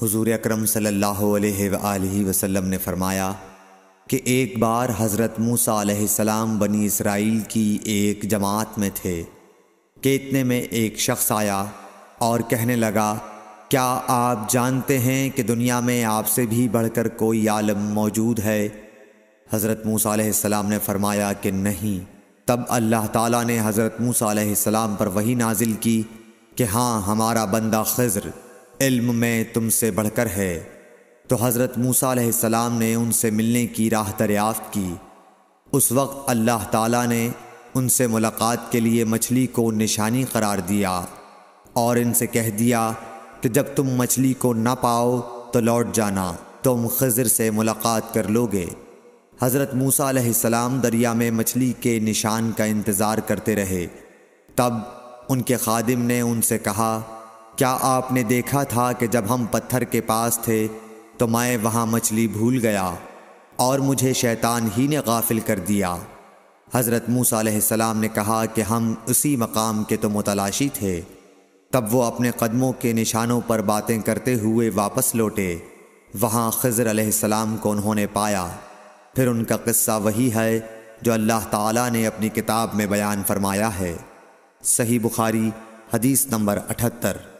हुजूर अकरम सल्लल्लाहु अलैहि वसल्लम ने फरमाया कि एक बार हज़रत मूसा सलाम बनी इसराइल की एक जमात में थे कि इतने में एक शख्स आया और कहने लगा क्या आप जानते हैं कि दुनिया में आपसे भी बढ़कर कोई आलम मौजूद है हज़रत मूसा सलाम ने फरमाया कि नहीं तब अल्लाह ताला ने हज़रत मूसा सलाम पर वही नाजिल की कि हाँ हमारा बंदा खजर इल्म में तुमसे बढ़कर है तो हज़रत मूसा सलाम ने उनसे मिलने की राह दरियाफ्त की उस वक्त अल्लाह ताला ने उनसे मुलाकात के लिए मछली को निशानी करार दिया और इनसे कह दिया कि जब तुम मछली को ना पाओ तो लौट जाना तुम खजर से मुलाकात कर लोगे हज़रत मूसा सलाम दरिया में मछली के निशान का इंतज़ार करते रहे तब उनके खादिम ने उनसे कहा क्या आपने देखा था कि जब हम पत्थर के पास थे तो मैं वहाँ मछली भूल गया और मुझे शैतान ही ने गाफिल कर दिया हज़रत मूसा सलाम ने कहा कि हम उसी मकाम के तो मुतलाशी थे तब वो अपने कदमों के निशानों पर बातें करते हुए वापस लौटे वहाँ खज़र सलाम को उन्होंने पाया फिर उनका किस्सा वही है जो अल्लाह ताला ने अपनी किताब में बयान फरमाया है सही बुखारी हदीस नंबर अठहत्तर